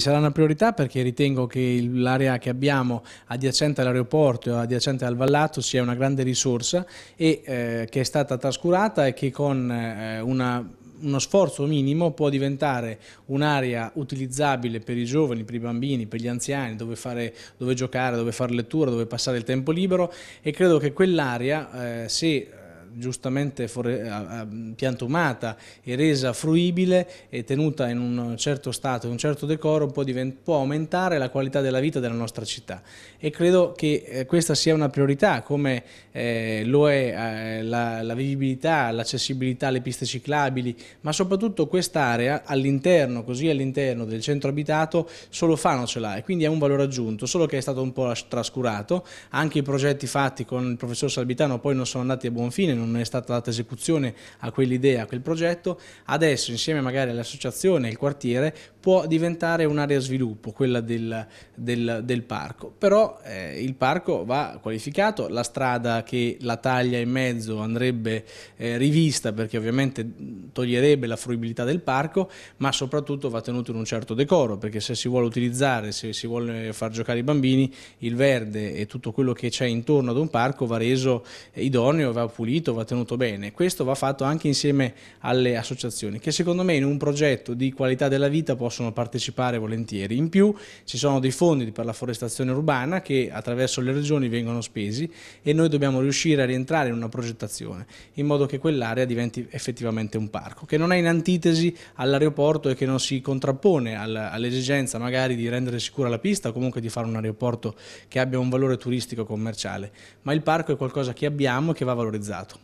Sarà una priorità perché ritengo che l'area che abbiamo adiacente all'aeroporto e adiacente al Vallato sia una grande risorsa e eh, che è stata trascurata e che con eh, una uno sforzo minimo può diventare un'area utilizzabile per i giovani, per i bambini, per gli anziani, dove, fare, dove giocare, dove fare lettura, dove passare il tempo libero e credo che quell'area, eh, se giustamente eh, eh, piantumata e resa fruibile e tenuta in un certo stato, in un certo decoro, può, può aumentare la qualità della vita della nostra città. E credo che eh, questa sia una priorità, come eh, lo è eh, la, la vivibilità, l'accessibilità alle piste ciclabili, ma soprattutto quest'area all'interno, così all'interno del centro abitato, solo Fano ce l'ha e quindi è un valore aggiunto, solo che è stato un po' trascurato, anche i progetti fatti con il professor Salvitano poi non sono andati a buon fine, non è stata data esecuzione a quell'idea, a quel progetto, adesso insieme magari all'associazione e al quartiere può diventare un'area sviluppo, quella del, del, del parco. Però eh, il parco va qualificato, la strada che la taglia in mezzo andrebbe eh, rivista perché ovviamente toglierebbe la fruibilità del parco, ma soprattutto va tenuto in un certo decoro, perché se si vuole utilizzare, se si vuole far giocare i bambini, il verde e tutto quello che c'è intorno ad un parco va reso idoneo, va pulito, partito va tenuto bene, questo va fatto anche insieme alle associazioni che secondo me in un progetto di qualità della vita possono partecipare volentieri. In più ci sono dei fondi per la forestazione urbana che attraverso le regioni vengono spesi e noi dobbiamo riuscire a rientrare in una progettazione in modo che quell'area diventi effettivamente un parco, che non è in antitesi all'aeroporto e che non si contrappone all'esigenza magari di rendere sicura la pista o comunque di fare un aeroporto che abbia un valore turistico commerciale, ma il parco è qualcosa che abbiamo e che va valorizzato.